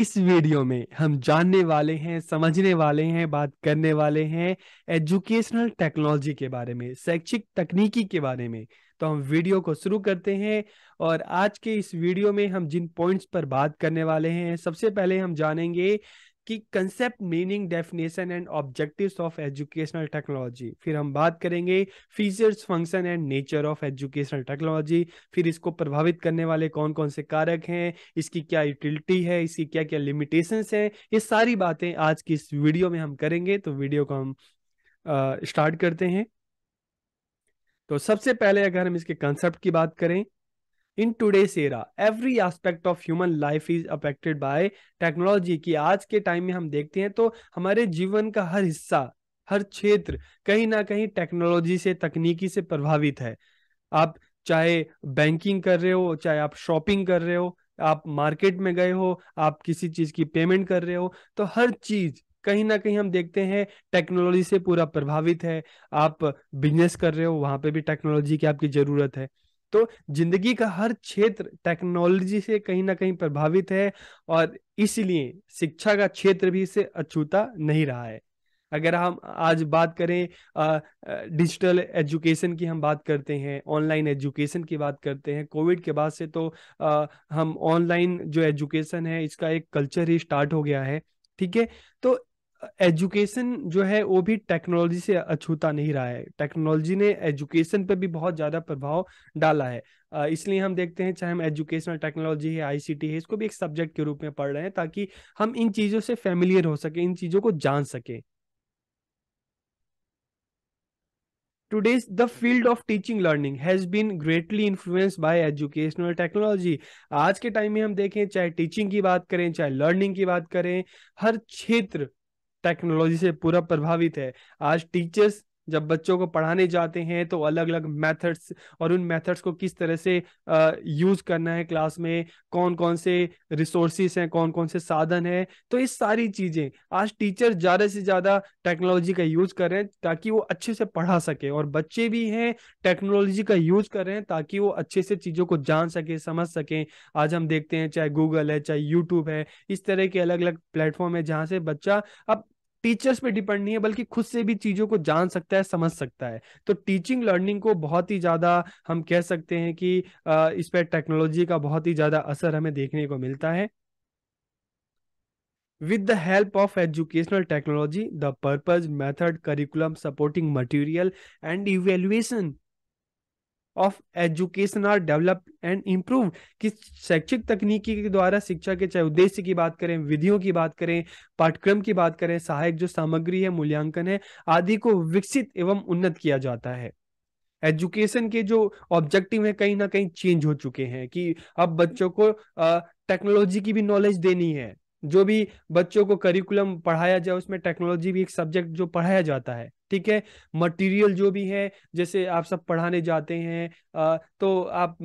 इस वीडियो में हम जानने वाले हैं समझने वाले हैं बात करने वाले हैं एजुकेशनल टेक्नोलॉजी के बारे में शैक्षिक तकनीकी के बारे में तो हम वीडियो को शुरू करते हैं और आज के इस वीडियो में हम जिन पॉइंट्स पर बात करने वाले हैं सबसे पहले हम जानेंगे कि concept meaning definition and objectives of educational technology फिर हम बात करेंगे features function and nature of educational technology फिर इसको प्रभावित करने वाले कौन कौन से कारक हैं इसकी क्या यूटिलिटी है इसकी क्या क्या लिमिटेशन है ये सारी बातें आज की इस वीडियो में हम करेंगे तो वीडियो को हम स्टार्ट करते हैं तो सबसे पहले अगर हम इसके कंसेप्ट की बात करें in today era every aspect of human life is affected by technology की आज के टाइम में हम देखते हैं तो हमारे जीवन का हर हिस्सा हर क्षेत्र कहीं ना कहीं टेक्नोलॉजी से तकनीकी से प्रभावित है आप चाहे बैंकिंग कर रहे हो चाहे आप शॉपिंग कर रहे हो आप मार्केट में गए हो आप किसी चीज की पेमेंट कर रहे हो तो हर चीज कहीं ना कहीं हम देखते हैं टेक्नोलॉजी से पूरा प्रभावित है आप बिजनेस कर रहे हो वहां पे भी टेक्नोलॉजी की आपकी जरूरत है तो जिंदगी का हर क्षेत्र टेक्नोलॉजी से कहीं ना कहीं प्रभावित है और इसलिए शिक्षा का क्षेत्र भी इससे अछूता नहीं रहा है अगर हम आज बात करें डिजिटल एजुकेशन की हम बात करते हैं ऑनलाइन एजुकेशन की बात करते हैं कोविड के बाद से तो आ, हम ऑनलाइन जो एजुकेशन है इसका एक कल्चर ही स्टार्ट हो गया है ठीक है तो एजुकेशन जो है वो भी टेक्नोलॉजी से अछूता नहीं रहा है टेक्नोलॉजी ने एजुकेशन पर भी बहुत ज़्यादा प्रभाव डाला है इसलिए हम देखते हैं चाहे हम एजुकेशनल टेक्नोलॉजी है आईसीटी है इसको भी एक सब्जेक्ट के रूप में पढ़ रहे हैं ताकि हम इन चीज़ों से फेमिलियर हो सके इन चीज़ों को जान सकें today's the field of teaching learning has been greatly influenced by educational technology आज के टाइम में हम देखें चाहे टीचिंग की बात करें चाहे लर्निंग की बात करें हर क्षेत्र टेक्नोलॉजी से पूरा प्रभावित है आज टीचर्स जब बच्चों को पढ़ाने जाते हैं तो अलग अलग मेथड्स और उन मेथड्स को किस तरह से यूज करना है क्लास में कौन कौन से रिसोर्सेस हैं कौन कौन से साधन हैं तो ये सारी चीजें आज टीचर ज्यादा से ज्यादा टेक्नोलॉजी का यूज कर रहे हैं ताकि वो अच्छे से पढ़ा सके और बच्चे भी हैं टेक्नोलॉजी का यूज कर रहे हैं ताकि वो अच्छे से चीजों को जान सके समझ सकें आज हम देखते हैं चाहे गूगल है चाहे यूट्यूब है इस तरह के अलग अलग प्लेटफॉर्म है जहाँ से बच्चा अब टीचर्स पे डिपेंड नहीं है बल्कि खुद से भी चीजों को जान सकता है समझ सकता है तो टीचिंग लर्निंग को बहुत ही ज्यादा हम कह सकते हैं कि इस पर टेक्नोलॉजी का बहुत ही ज्यादा असर हमें देखने को मिलता है with the help of educational technology the purpose method curriculum supporting material and evaluation of education are develop and improve कि शैक्षिक तकनीकी के द्वारा शिक्षा के चाहे उद्देश्य की बात करें विधियों की बात करें पाठ्यक्रम की बात करें सहायक जो सामग्री है मूल्यांकन है आदि को विकसित एवं उन्नत किया जाता है एजुकेशन के जो ऑब्जेक्टिव है कहीं ना कहीं चेंज हो चुके हैं कि अब बच्चों को टेक्नोलॉजी की भी नॉलेज देनी है जो भी बच्चों को करिकुलम पढ़ाया जाए उसमें टेक्नोलॉजी भी एक सब्जेक्ट जो पढ़ाया जाता है ठीक है मटेरियल जो भी है जैसे आप सब पढ़ाने जाते हैं तो आप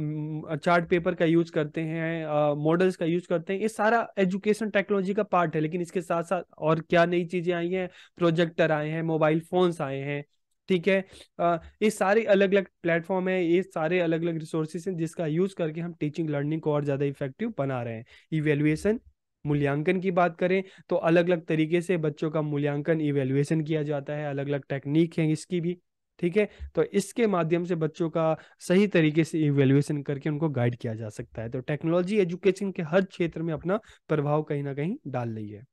चार्ट पेपर का यूज करते हैं मॉडल्स का यूज करते हैं ये सारा एजुकेशन टेक्नोलॉजी का पार्ट है लेकिन इसके साथ साथ और क्या नई चीजें आई हैं प्रोजेक्टर आए हैं मोबाइल फोन्स आए हैं ठीक है ये सारे अलग अलग प्लेटफॉर्म है ये सारे अलग अलग रिसोर्सेस हैं जिसका यूज करके हम टीचिंग लर्निंग को और ज्यादा इफेक्टिव बना रहे हैं इवेल्युएशन मूल्यांकन की बात करें तो अलग अलग तरीके से बच्चों का मूल्यांकन इवेल्युएशन किया जाता है अलग अलग टेक्निक है इसकी भी ठीक है तो इसके माध्यम से बच्चों का सही तरीके से इवेल्युएशन करके उनको गाइड किया जा सकता है तो टेक्नोलॉजी एजुकेशन के हर क्षेत्र में अपना प्रभाव कहीं ना कहीं डाल रही है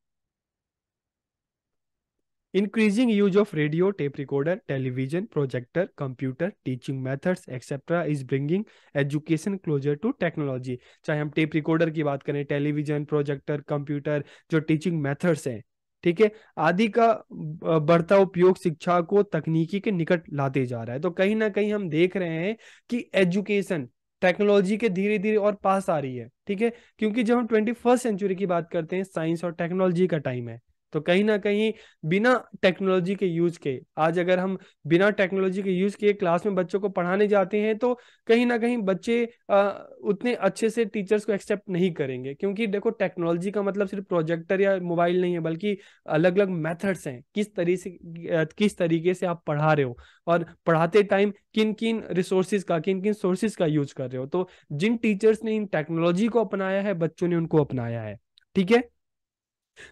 Increasing use of radio, tape recorder, television, projector, computer, teaching methods, etc. is bringing education closer to technology. चाहे हम टेप रिकॉर्डर की बात करें टेलीविजन प्रोजेक्टर कंप्यूटर जो टीचिंग मेथड्स हैं ठीक है आदि का बढ़ता उपयोग शिक्षा को तकनीकी के निकट लाते जा रहा है तो कहीं ना कहीं हम देख रहे हैं कि एजुकेशन टेक्नोलॉजी के धीरे धीरे और पास आ रही है ठीक है क्योंकि जब हम ट्वेंटी फर्स्ट सेंचुरी की बात करते हैं साइंस और टेक्नोलॉजी का टाइम है तो कहीं ना कहीं बिना टेक्नोलॉजी के यूज के आज अगर हम बिना टेक्नोलॉजी के यूज किए क्लास में बच्चों को पढ़ाने जाते हैं तो कहीं ना कहीं बच्चे आ, उतने अच्छे से टीचर्स को एक्सेप्ट नहीं करेंगे क्योंकि देखो टेक्नोलॉजी का मतलब सिर्फ प्रोजेक्टर या मोबाइल नहीं है बल्कि अलग अलग मेथड्स हैं किस तरीके किस तरीके से आप पढ़ा रहे हो और पढ़ाते टाइम किन किन रिसोर्सेज का किन किन सोर्सेज का यूज कर रहे हो तो जिन टीचर्स ने इन टेक्नोलॉजी को अपनाया है बच्चों ने उनको अपनाया है ठीक है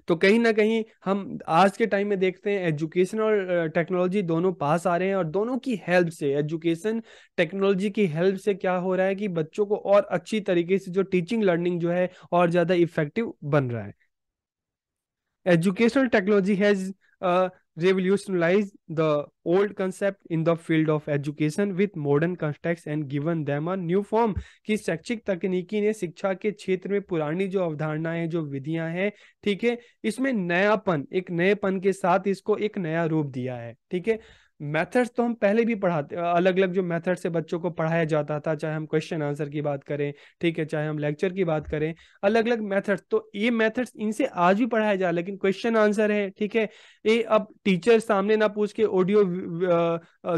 तो कहीं ना कहीं हम आज के टाइम में देखते हैं एजुकेशन और टेक्नोलॉजी दोनों पास आ रहे हैं और दोनों की हेल्प से एजुकेशन टेक्नोलॉजी की हेल्प से क्या हो रहा है कि बच्चों को और अच्छी तरीके से जो टीचिंग लर्निंग जो है और ज्यादा इफेक्टिव बन रहा है educational technology has revolutionized the old concept in the field of education with modern context and given them a new form कि शैक्षिक तकनीकी ने शिक्षा के क्षेत्र में पुरानी जो अवधारणाएं हैं जो विधियां hai ठीक है इसमें नयापन एक नएपन ke sath isko ek naya roop diya hai theek hai methods तो हम पहले भी पढ़ाते अलग अलग जो मेथड से बच्चों को पढ़ाया जाता था चाहे हम क्वेश्चन आंसर की बात करें ठीक है चाहे हम लेक्चर की बात करें अलग अलग मेथड्स तो ये मेथड्स इनसे आज भी पढ़ाया जा लेकिन क्वेश्चन आंसर है ठीक है ये अब टीचर सामने ना पूछ के ऑडियो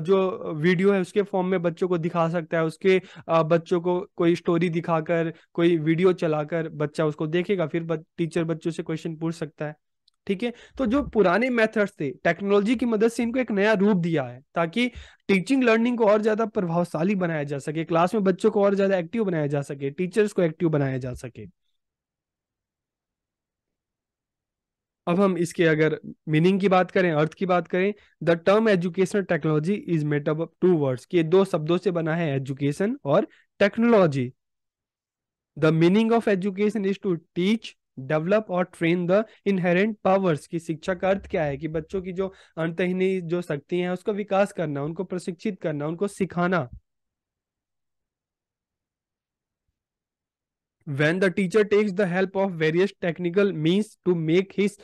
जो वीडियो है उसके फॉर्म में बच्चों को दिखा सकता है उसके बच्चों को कोई स्टोरी दिखाकर कोई वीडियो चलाकर बच्चा उसको देखेगा फिर टीचर बच्चों से क्वेश्चन पूछ सकता है ठीक है तो जो पुराने मेथड्स थे टेक्नोलॉजी की मदद से इनको एक नया रूप दिया है ताकि टीचिंग लर्निंग को और ज्यादा प्रभावशाली बनाया जा सके क्लास में बच्चों को और ज्यादा एक्टिव बनाया जा सके टीचर्स को एक्टिव बनाया जा सके अब हम इसके अगर मीनिंग की बात करें अर्थ की बात करें the term educational technology is made up two words ये दो शब्दों से बना है एजुकेशन और technology the meaning of education is to teach develop और ट्रेन द इनहेरेंट पावर्स की शिक्षा का अर्थ क्या है कि बच्चों की जो अंतहीनी जो शक्ति है उसका विकास करना उनको प्रशिक्षित करना उनको सिखाना when the teacher takes the help of various technical means to make his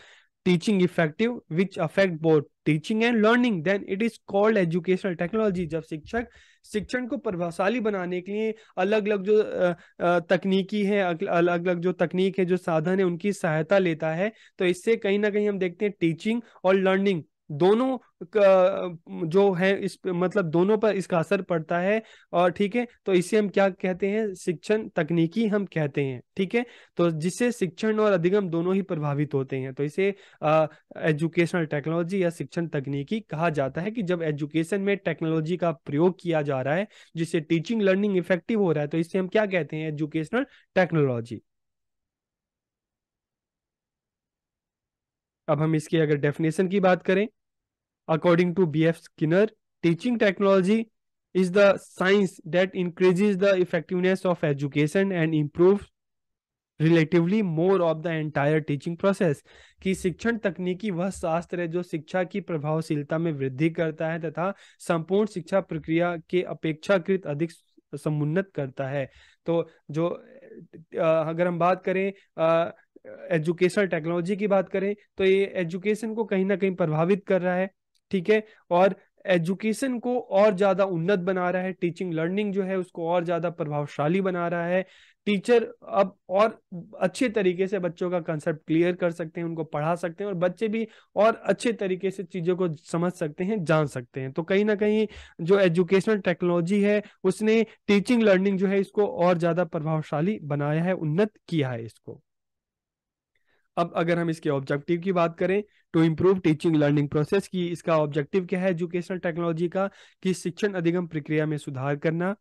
teaching effective which affect board teaching and learning then it is called educational technology जब शिक्षक शिक्षण को प्रभावशाली बनाने के लिए अलग अलग जो तकनीकी है अलग अलग जो तकनीक है जो साधन है उनकी सहायता लेता है तो इससे कहीं ना कहीं हम देखते हैं टीचिंग और लर्निंग दोनों जो है इस मतलब दोनों पर इसका असर पड़ता है और ठीक है तो इसे हम क्या कहते हैं शिक्षण तकनीकी हम कहते हैं ठीक है तो जिससे शिक्षण और अधिगम दोनों ही प्रभावित होते हैं तो इसे एजुकेशनल टेक्नोलॉजी या शिक्षण तकनीकी कहा जाता है कि जब एजुकेशन में टेक्नोलॉजी का प्रयोग किया जा रहा है जिससे टीचिंग लर्निंग इफेक्टिव हो रहा है तो इसे हम क्या कहते हैं एजुकेशनल टेक्नोलॉजी अब हम इसकी अगर डेफिनेशन की बात करें according to B F Skinner teaching technology is the science that increases the effectiveness of education and improve relatively more of the entire teaching process कि शिक्षण तकनीकी वह शास्त्र है जो शिक्षा की प्रभावशीलता में वृद्धि करता है तथा संपूर्ण शिक्षा प्रक्रिया के अपेक्षाकृत अधिक समुन्नत करता है तो जो अगर हम बात करें एजुकेशनल टेक्नोलॉजी की बात करें तो ये एजुकेशन को कहीं ना कहीं प्रभावित कर रहा है ठीक है और एजुकेशन को और ज्यादा उन्नत बना रहा है टीचिंग लर्निंग जो है उसको और ज्यादा प्रभावशाली बना रहा है टीचर अब और अच्छे तरीके से बच्चों का कंसेप्ट क्लियर कर सकते हैं उनको पढ़ा सकते हैं और बच्चे भी और अच्छे तरीके से चीजों को समझ सकते हैं जान सकते हैं तो कहीं ना कहीं जो एजुकेशनल टेक्नोलॉजी है उसने टीचिंग लर्निंग जो है इसको और ज्यादा प्रभावशाली बनाया है उन्नत किया है इसको अब अगर हम इसके ऑब्जेक्टिव की बात करें to improve teaching learning process की इसका ऑब्जेक्टिव क्या है एजुकेशनल टेक्नोलॉजी का कि शिक्षण अधिगम प्रक्रिया में सुधार करना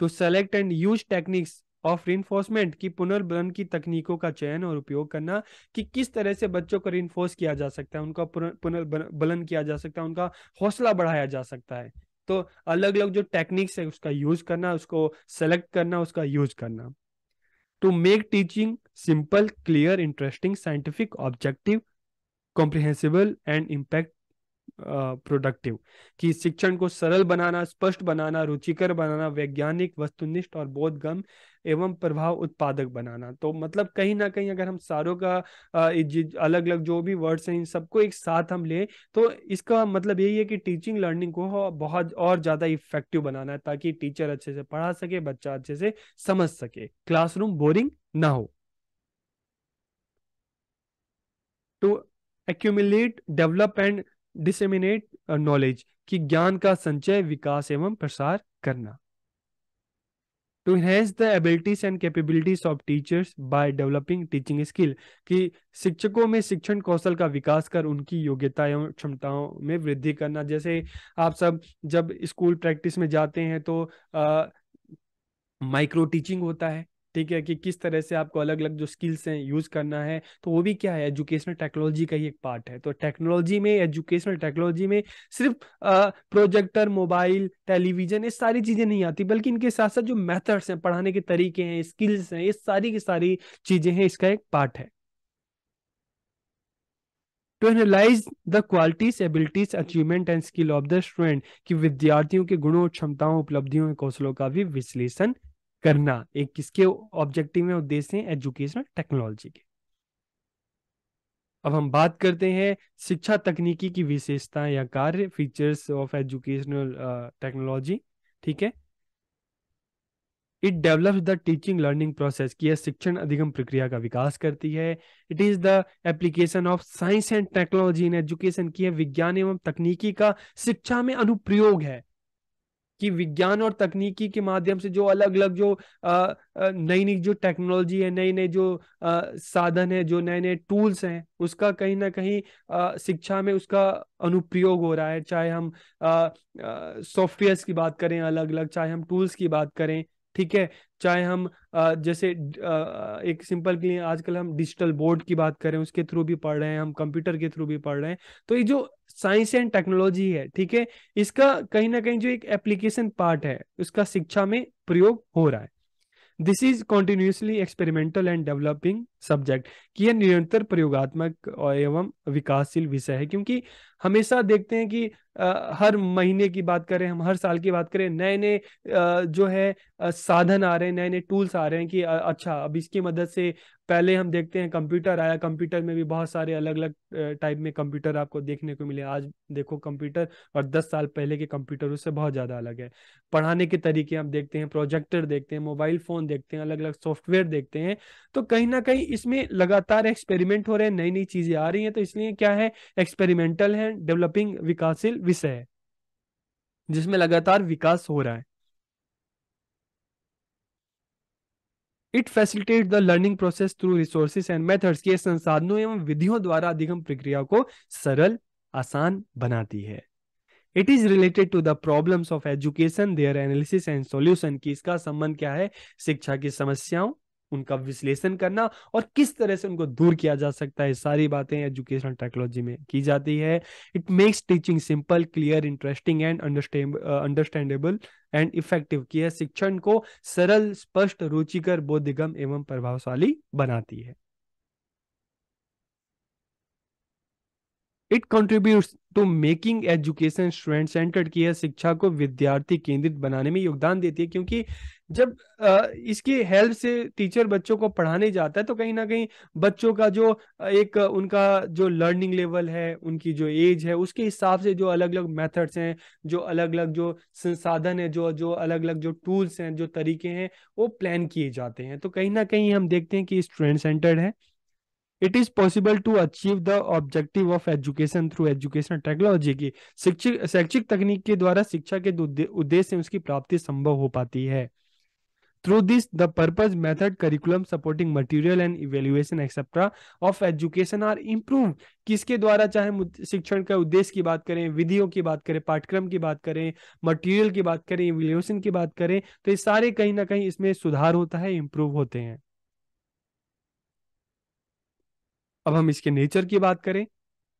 to select and use techniques of reinforcement की पुनर्बलन की तकनीकों का चयन और उपयोग करना कि किस तरह से बच्चों को रिन्फोर्स किया जा सकता है उनका पुनर्बलन किया जा सकता है उनका हौसला बढ़ाया जा सकता है तो अलग अलग जो टेक्निक्स है उसका यूज करना उसको सेलेक्ट करना उसका यूज करना to make teaching simple, clear, interesting, scientific, objective, comprehensible, and impact productive कि शिक्षण को सरल बनाना स्पष्ट बनाना रुचिकर बनाना वैज्ञानिक वस्तुनिष्ठ और बोधगम एवं प्रभाव उत्पादक बनाना तो मतलब कहीं ना कहीं अगर हम सारों का अलग अलग जो भी वर्ड्स हैं इन सबको एक साथ हम लें तो इसका मतलब यही है कि टीचिंग लर्निंग को बहुत और ज्यादा इफेक्टिव बनाना है ताकि टीचर अच्छे से पढ़ा सके बच्चा अच्छे से समझ सके क्लासरूम बोरिंग ना हो to accumulate develop and disseminate knowledge uh, कि ज्ञान का संचय विकास एवं प्रसार करना to enhance the abilities and capabilities of teachers by developing teaching skill कि शिक्षकों में शिक्षण कौशल का विकास कर उनकी योग्यता एवं क्षमताओं में वृद्धि करना जैसे आप सब जब स्कूल प्रैक्टिस में जाते हैं तो माइक्रो टीचिंग होता है ठीक है कि किस तरह से आपको अलग अलग जो स्किल्स हैं यूज करना है तो वो भी क्या है एजुकेशनल टेक्नोलॉजी का ही एक पार्ट है तो टेक्नोलॉजी में एजुकेशनल टेक्नोलॉजी में सिर्फ प्रोजेक्टर मोबाइल टेलीविजन ये सारी चीजें नहीं आती बल्कि इनके साथ साथ जो मेथड्स हैं पढ़ाने के तरीके हैं स्किल्स हैं ये सारी की सारी चीजें हैं इसका एक पार्ट है to analyse the qualities abilities achievement and skill of the student कि विद्यार्थियों के गुणों क्षमताओं उपलब्धियों कौशलों का भी विश्लेषण करना एक किसके ऑब्जेक्टिव में उद्देश्य है एजुकेशनल टेक्नोलॉजी के अब हम बात करते हैं शिक्षा तकनीकी की विशेषता या कार्य फीचर्स ऑफ एजुकेशनल टेक्नोलॉजी ठीक है it develops the teaching learning process की यह शिक्षण अधिगम प्रक्रिया का विकास करती है it is the application of science and technology in education की है विज्ञान एवं तकनीकी का शिक्षा में अनुप्रयोग है कि विज्ञान और तकनीकी के माध्यम से जो अलग अलग जो नई नई जो टेक्नोलॉजी है नई नई जो आ, साधन है जो नए नए टूल्स हैं उसका कहीं ना कहीं शिक्षा में उसका अनुप्रयोग हो रहा है चाहे हम सॉफ्टवेयर की बात करें अलग अलग चाहे हम टूल्स की बात करें ठीक है चाहे हम जैसे एक सिंपल के लिए आजकल हम डिजिटल बोर्ड की बात करें उसके थ्रू भी पढ़ रहे हैं हम कंप्यूटर के थ्रू भी पढ़ रहे हैं तो ये जो साइंस एंड टेक्नोलॉजी है ठीक है इसका कहीं ना कहीं जो एक एप्लीकेशन पार्ट है उसका शिक्षा में प्रयोग हो रहा है this is continuously experimental and developing subject कि यह निरंतर प्रयोगात्मक एवं विकासशील विषय है क्योंकि हमेशा देखते हैं कि आ, हर महीने की बात करें हम हर साल की बात करें नए नए जो है साधन आ रहे हैं नए नए टूल्स आ रहे हैं कि अच्छा अब इसकी मदद से पहले हम देखते हैं कंप्यूटर आया कंप्यूटर में भी बहुत सारे अलग अलग टाइप में कंप्यूटर आपको देखने को मिले आज देखो कंप्यूटर और दस साल पहले के कंप्यूटर उससे बहुत ज़्यादा अलग है पढ़ाने के तरीके हम देखते हैं प्रोजेक्टर देखते हैं मोबाइल फ़ोन देखते हैं अलग अलग सॉफ्टवेयर देखते हैं तो कहीं ना कहीं इसमें लगातार एक्सपेरिमेंट हो रहे हैं नई नई चीज़ें आ रही है तो इसलिए क्या है एक्सपेरिमेंटल है डेवलपिंग विकासशील विषय है जिसमें लगातार विकास हो रहा है it facilitate the learning process through resources and methods के संसाधनों एवं विधियों द्वारा अधिगम प्रक्रिया को सरल आसान बनाती है it is related to the problems of education their analysis and solution की इसका संबंध क्या है शिक्षा की समस्याओं उनका विश्लेषण करना और किस तरह से उनको दूर किया जा सकता है सारी बातें एजुकेशनल टेक्नोलॉजी में की जाती है it makes teaching simple clear interesting and understandable and effective की है शिक्षण को सरल स्पष्ट रुचिकर बोधिगम एवं प्रभावशाली बनाती है it contribute to making education student centred की है शिक्षा को विद्यार्थी केंद्रित बनाने में योगदान देती है क्योंकि जब इसकी हेल्प से टीचर बच्चों को पढ़ाने जाता है तो कहीं ना कहीं बच्चों का जो एक उनका जो लर्निंग लेवल है उनकी जो एज है उसके हिसाब से जो अलग अलग मेथड्स हैं जो अलग अलग जो संसाधन है जो जो अलग अलग जो टूल्स हैं जो तरीके हैं वो प्लान किए जाते हैं तो कहीं ना कहीं हम देखते हैं कि स्टूडेंट सेंटर्ड है it is possible to achieve the objective of education through education technology की शिक्षक शैक्षिक तकनीक के द्वारा शिक्षा के उद्देश्य उसकी प्राप्ति संभव हो पाती है through this the purpose method curriculum supporting material and evaluation etcetera of education are improve किसके द्वारा चाहे शिक्षण के उद्देश्य की बात करें विधियों की बात करें पाठ्यक्रम की बात करें मटीरियल की बात करें इवेल्युएशन की बात करें तो ये सारे कहीं ना कहीं इसमें सुधार होता है इम्प्रूव होते हैं अब हम इसके नेचर की बात करें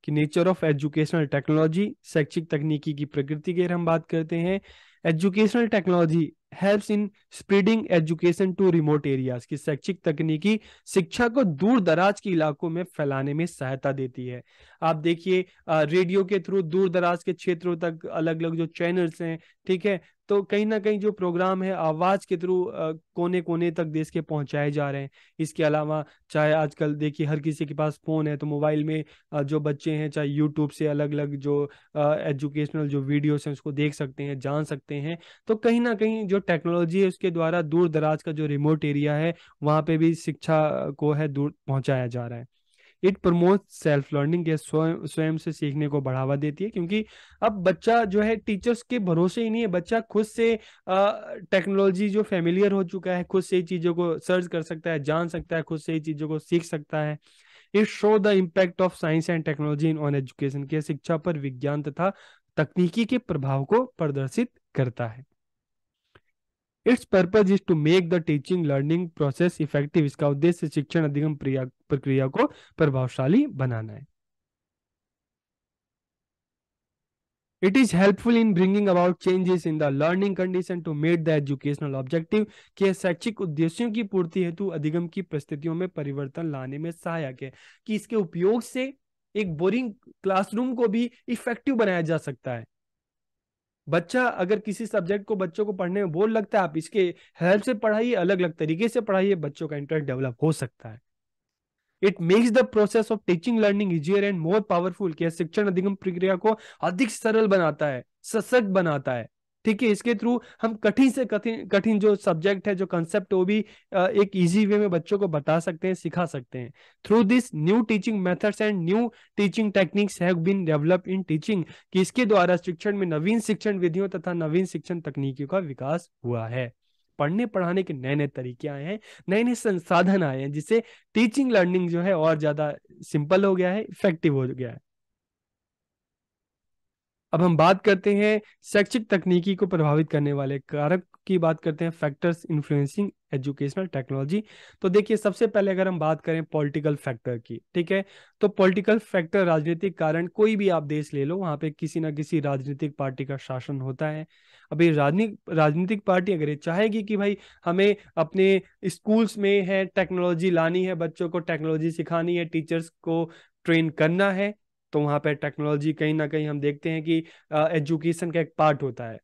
कि नेचर ऑफ एजुकेशनल टेक्नोलॉजी शैक्षिक तकनीकी की प्रकृति की हम बात करते हैं educational technology helps in spreading education to remote areas की शैक्षिक तकनीकी शिक्षा को दूर दराज के इलाकों में फैलाने में सहायता देती है आप देखिए रेडियो के थ्रू दूर दराज के क्षेत्रों तक अलग अलग जो चैनल्स हैं ठीक है तो कहीं ना कहीं जो प्रोग्राम है आवाज के थ्रू कोने कोने तक देश के पहुंचाए जा रहे हैं इसके अलावा चाहे आजकल देखिए हर किसी के पास फोन है तो मोबाइल में जो बच्चे हैं चाहे यूट्यूब से अलग अलग जो एजुकेशनल जो वीडियोस हैं उसको देख सकते हैं जान सकते हैं तो कहीं ना कहीं जो टेक्नोलॉजी है उसके द्वारा दूर दराज का जो रिमोट एरिया है वहाँ पे भी शिक्षा को है दूर पहुँचाया जा रहा है इट प्रमोट सेल्फ लर्निंग या स्वयं से सीखने को बढ़ावा देती है क्योंकि अब बच्चा जो है टीचर्स के भरोसे ही नहीं है बच्चा खुद से टेक्नोलॉजी जो फेमिलियर हो चुका है खुद से ही चीज़ों को सर्च कर सकता है जान सकता है खुद से ही चीज़ों को सीख सकता है it show the impact of science and technology in on education के शिक्षा पर विज्ञान तथा तकनीकी के प्रभाव को प्रदर्शित करता है its purpose is to make the teaching learning process effective इसका उद्देश्य शिक्षण अधिगम प्रक्रिया को प्रभावशाली बनाना है it is helpful in bringing about changes in the learning condition to meet the educational objective के शैक्षिक उद्देश्यों की पूर्ति हेतु अधिगम की परिस्थितियों में परिवर्तन लाने में सहायक है कि इसके उपयोग से एक बोरिंग क्लासरूम को भी इफेक्टिव बनाया जा सकता है बच्चा अगर किसी सब्जेक्ट को बच्चों को पढ़ने में बोर लगता है आप इसके हेल्प से पढ़ाइए अलग अलग तरीके से पढ़ाइए बच्चों का इंटरेस्ट डेवलप हो सकता है it makes the process of teaching learning easier and more powerful किया शिक्षण अधिगम प्रक्रिया को अधिक सरल बनाता है सशक्त बनाता है ठीक है इसके थ्रू हम कठिन से कठिन कठिन जो सब्जेक्ट है जो कंसेप्ट वो भी एक इजी वे में बच्चों को बता सकते हैं सिखा सकते हैं through this new teaching methods and new teaching techniques have been develop in teaching कि इसके द्वारा शिक्षण में नवीन शिक्षण विधियों तथा नवीन शिक्षण तकनीकियों का विकास हुआ है पढ़ने पढ़ाने के नए नए तरीके आए हैं नए नए संसाधन आए हैं जिससे टीचिंग लर्निंग जो है और ज्यादा सिंपल हो गया है इफेक्टिव हो गया है अब हम बात करते हैं शैक्षिक तकनीकी को प्रभावित करने वाले कारक की बात करते हैं फैक्टर्स इन्फ्लुएंसिंग एजुकेशनल टेक्नोलॉजी तो देखिए सबसे पहले अगर हम बात करें पॉलिटिकल फैक्टर की ठीक है तो पॉलिटिकल फैक्टर राजनीतिक कारण कोई भी आप देश ले लो वहां पे किसी ना किसी राजनीतिक पार्टी का शासन होता है अभी राजनीतिक राजनीतिक पार्टी अगर ये चाहेगी कि भाई हमें अपने स्कूल्स में है टेक्नोलॉजी लानी है बच्चों को टेक्नोलॉजी सिखानी है टीचर्स को ट्रेन करना है तो वहाँ पे टेक्नोलॉजी कहीं ना कहीं हम देखते हैं कि एजुकेशन का एक पार्ट होता है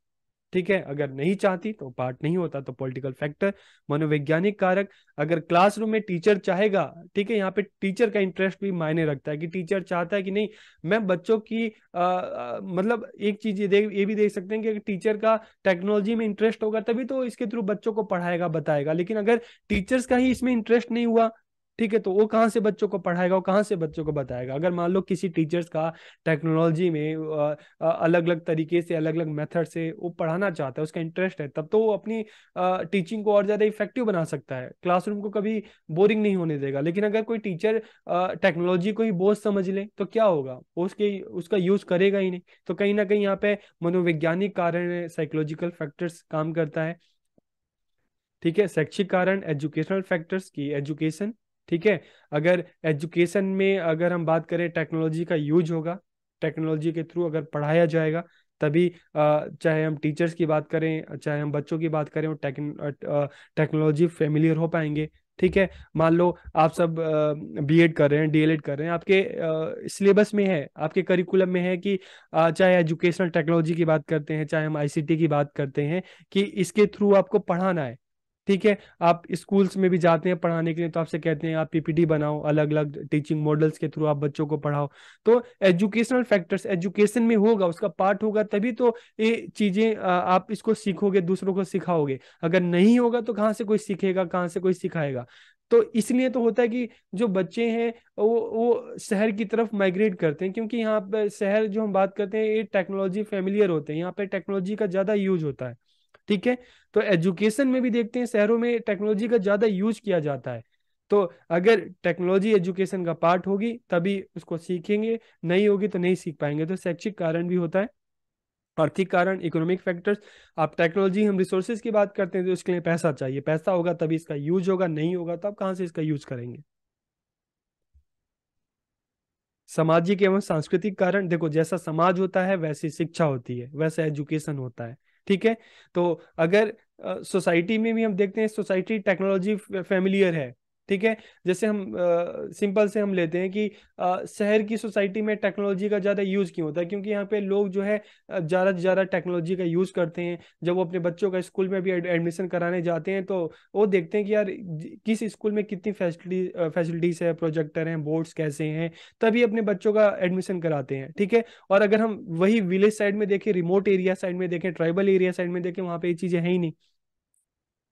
ठीक है अगर नहीं चाहती तो पार्ट नहीं होता तो पॉलिटिकल फैक्टर मनोवैज्ञानिक कारक अगर क्लासरूम में टीचर चाहेगा ठीक है यहाँ पे टीचर का इंटरेस्ट भी मायने रखता है कि टीचर चाहता है कि नहीं मैं बच्चों की आ, आ, मतलब एक चीज ये देख ये भी देख सकते हैं कि टीचर का टेक्नोलॉजी में इंटरेस्ट होगा तभी तो इसके थ्रू बच्चों को पढ़ाएगा बताएगा लेकिन अगर टीचर्स का ही इसमें इंटरेस्ट नहीं हुआ ठीक है तो वो कहाँ से बच्चों को पढ़ाएगा वो कहाँ से बच्चों को बताएगा अगर मान लो किसी टीचर्स का टेक्नोलॉजी में अलग अलग तरीके से अलग अलग मेथड से वो पढ़ाना चाहता है उसका इंटरेस्ट है तब तो वो अपनी टीचिंग को और ज्यादा इफेक्टिव बना सकता है क्लासरूम को कभी बोरिंग नहीं होने देगा लेकिन अगर कोई टीचर टेक्नोलॉजी को ही बोझ समझ ले तो क्या होगा उसके उसका यूज करेगा ही नहीं तो कहीं ना कहीं यहाँ पे मनोवैज्ञानिक कारण साइकोलॉजिकल फैक्टर्स काम करता है ठीक है शैक्षिक कारण एजुकेशनल फैक्टर्स की एजुकेशन ठीक है अगर एजुकेशन में अगर हम बात करें टेक्नोलॉजी का यूज होगा टेक्नोलॉजी के थ्रू अगर पढ़ाया जाएगा तभी चाहे हम टीचर्स की बात करें चाहे हम बच्चों की बात करें टेक्नोलॉजी फेमिलियर हो पाएंगे ठीक है मान लो आप सब एड कर रहे हैं डीएलएड कर रहे हैं आपके सिलेबस में है आपके करिकुलम में है कि चाहे एजुकेशनल टेक्नोलॉजी की बात करते हैं चाहे हम आईसीटी की बात करते हैं कि इसके थ्रू आपको पढ़ाना है ठीक है आप स्कूल्स में भी जाते हैं पढ़ाने के लिए तो आपसे कहते हैं आप पीपीटी बनाओ अलग अलग टीचिंग मॉडल्स के थ्रू आप बच्चों को पढ़ाओ तो एजुकेशनल फैक्टर्स एजुकेशन में होगा उसका पार्ट होगा तभी तो ये चीजें आप इसको सीखोगे दूसरों को सिखाओगे अगर नहीं होगा तो कहाँ से कोई सीखेगा कहाँ से कोई सिखाएगा तो इसलिए तो होता है कि जो बच्चे हैं वो वो शहर की तरफ माइग्रेट करते हैं क्योंकि यहाँ पर शहर जो हम बात करते हैं ये टेक्नोलॉजी फेमिलियर होते हैं यहाँ पे टेक्नोलॉजी का ज्यादा यूज होता है ठीक है तो एजुकेशन में भी देखते हैं शहरों में टेक्नोलॉजी का ज्यादा यूज किया जाता है तो अगर टेक्नोलॉजी एजुकेशन का पार्ट होगी तभी उसको सीखेंगे नहीं होगी तो नहीं सीख पाएंगे तो शैक्षिक कारण भी होता है आर्थिक कारण इकोनॉमिक फैक्टर्स आप टेक्नोलॉजी हम रिसोर्सेज की बात करते हैं तो उसके लिए पैसा चाहिए पैसा होगा तभी इसका यूज होगा नहीं होगा तो आप कहाँ से इसका यूज करेंगे सामाजिक एवं सांस्कृतिक कारण देखो जैसा समाज होता है वैसी शिक्षा होती है वैसा एजुकेशन होता है ठीक है तो अगर सोसाइटी में भी हम देखते हैं सोसाइटी टेक्नोलॉजी फेमिलियर है ठीक है जैसे हम आ, सिंपल से हम लेते हैं कि आ, शहर की सोसाइटी में टेक्नोलॉजी का ज़्यादा यूज़ क्यों होता है क्योंकि यहाँ पे लोग जो है ज़्यादा से ज़्यादा टेक्नोलॉजी का यूज़ करते हैं जब वो अपने बच्चों का स्कूल में भी एडमिशन कराने जाते हैं तो वो देखते हैं कि यार किस स्कूल में कितनी फैसिलिटी फैसिलिटीज़ है प्रोजेक्टर हैं बोर्ड्स कैसे हैं तभी अपने बच्चों का एडमिशन कराते हैं ठीक है और अगर हम वही विलेज साइड में देखें रिमोट एरिया साइड में देखें ट्राइबल एरिया साइड में देखें वहां पर ये चीज़ें हैं ही नहीं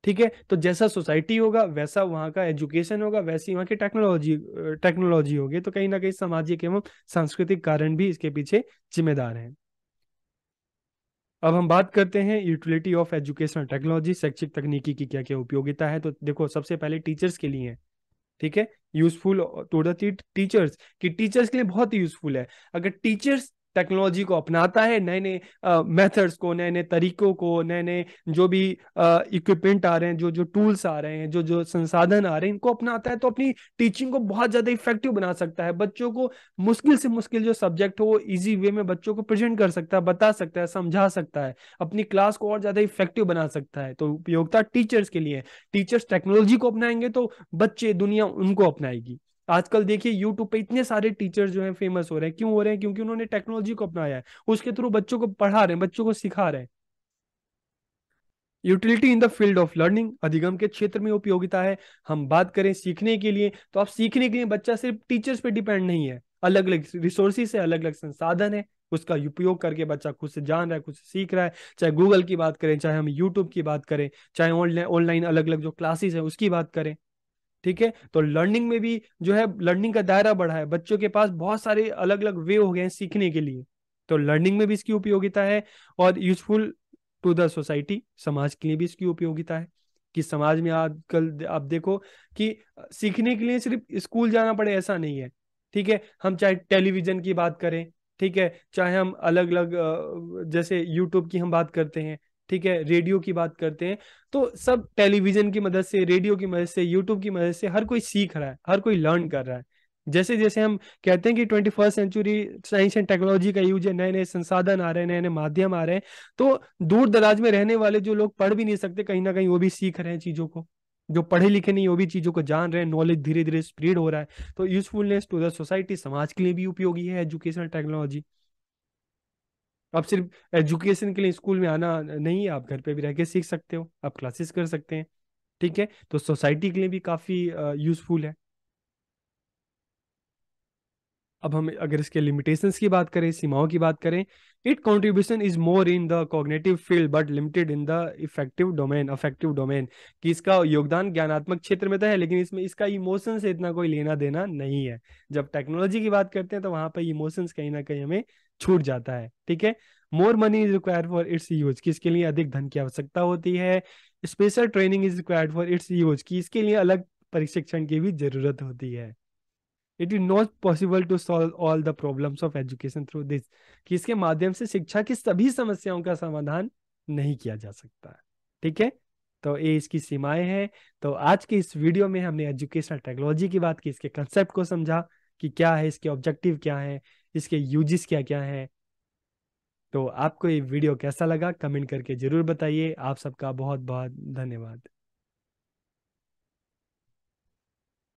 ठीक है तो जैसा सोसाइटी होगा वैसा वहां का एजुकेशन होगा वैसी वहां की टेक्नोलॉजी टेक्नोलॉजी होगी तो कहीं ना कहीं सामाजिक एवं सांस्कृतिक कारण भी इसके पीछे जिम्मेदार हैं अब हम बात करते हैं यूटिलिटी ऑफ एजुकेशनल टेक्नोलॉजी शैक्षिक तकनीकी की क्या क्या उपयोगिता है तो देखो सबसे पहले टीचर्स के लिए ठीक है यूजफुल टू द टीचर्स कि टीचर्स के लिए बहुत ही यूजफुल है अगर टीचर्स टेक्नोलॉजी को अपनाता है नए नए मेथड्स को नए नए तरीकों को नए नए जो भी इक्विपमेंट आ रहे हैं जो जो टूल्स आ रहे हैं जो जो संसाधन आ रहे हैं इनको अपनाता है तो अपनी टीचिंग को बहुत ज्यादा इफेक्टिव बना सकता है बच्चों को मुश्किल से मुश्किल जो सब्जेक्ट हो वो ईजी वे में बच्चों को प्रेजेंट कर सकता है बता सकता है समझा सकता है अपनी क्लास को और ज्यादा इफेक्टिव बना सकता है तो उपयोगिता टीचर्स के लिए टीचर्स टेक्नोलॉजी को अपनाएंगे तो बच्चे दुनिया उनको अपनाएगी आजकल देखिए यूट्यूब पे इतने सारे टीचर जो हैं फेमस हो रहे हैं क्यों हो रहे हैं क्योंकि उन्होंने टेक्नोलॉजी को अपनाया है उसके थ्रू बच्चों को पढ़ा रहे हैं बच्चों को सिखा रहे हैं utility in the field of learning अधिगम के क्षेत्र में उपयोगिता है हम बात करें सीखने के लिए तो आप सीखने के लिए बच्चा सिर्फ टीचर्स पे डिपेंड नहीं है अलग अलग रिसोर्सेस है अलग अलग संसाधन है उसका उपयोग करके बच्चा खुद से जान रहा है खुद से सीख रहा है चाहे गूगल की बात करें चाहे हम यूट्यूब की बात करें चाहे ऑनलाइन ऑनलाइन अलग अलग जो क्लासेस है उसकी बात करें ठीक है तो लर्निंग में भी जो है लर्निंग का दायरा बढ़ा है बच्चों के पास बहुत सारे अलग अलग वे हो गए हैं सीखने के लिए तो लर्निंग में भी इसकी उपयोगिता है और यूजफुल टू द सोसाइटी समाज के लिए भी इसकी उपयोगिता है कि समाज में आजकल आप देखो कि सीखने के लिए सिर्फ स्कूल जाना पड़े ऐसा नहीं है ठीक है हम चाहे टेलीविजन की बात करें ठीक है चाहे हम अलग अलग जैसे यूट्यूब की हम बात करते हैं ठीक है रेडियो की बात करते हैं तो सब टेलीविजन की मदद से रेडियो की मदद से यूट्यूब की मदद से हर कोई सीख रहा है हर कोई लर्न कर रहा है जैसे जैसे हम कहते हैं कि twenty first century science and technology का यूज है नए नए संसाधन आ रहे हैं नए नए माध्यम आ रहे हैं तो दूर दराज में रहने वाले जो लोग पढ़ भी नहीं सकते कहीं ना कहीं वो भी सीख रहे हैं चीजों को जो पढ़े लिखे नहीं वो भी चीजों को जान रहे हैं नॉलेज धीरे धीरे स्प्रेड हो रहा है तो यूजफुलनेस टू द सोसाइटी समाज के लिए भी उपयोगी है एजुकेशनल टेक्नोलॉजी आप सिर्फ एजुकेशन के लिए स्कूल में आना नहीं है आप घर पे भी रह के सीख सकते हो आप क्लासेस कर सकते हैं ठीक है तो सोसाइटी के लिए भी काफी यूजफुल है अब हम अगर इसके लिमिटेशंस की बात करें सीमाओं की बात करें it contribution is more in the cognitive field but limited in the effective domain affective domain कि इसका योगदान ज्ञानात्मक क्षेत्र में तो है लेकिन इसमें इसका इमोशन से इतना कोई लेना देना नहीं है जब टेक्नोलॉजी की बात करते हैं तो वहां पर इमोशंस कहीं ना कहीं हमें छूट जाता है ठीक है more money is required for its use किसके लिए अधिक धन की आवश्यकता होती है special training is required for its use की इसके लिए अलग प्रशिक्षण की भी जरूरत होती है it is not possible to solve all the problems of education through this कि इसके माध्यम से शिक्षा की सभी समस्याओं का समाधान नहीं किया जा सकता ठीक है तो ये इसकी सीमाएं हैं तो आज के इस वीडियो में हमने एजुकेशनल टेक्नोलॉजी की बात की इसके कंसेप्ट को समझा कि क्या है इसके ऑब्जेक्टिव क्या है इसके यूजिस क्या क्या हैं तो आपको ये वीडियो कैसा लगा कमेंट करके ज़रूर बताइए आप सबका बहुत बहुत धन्यवाद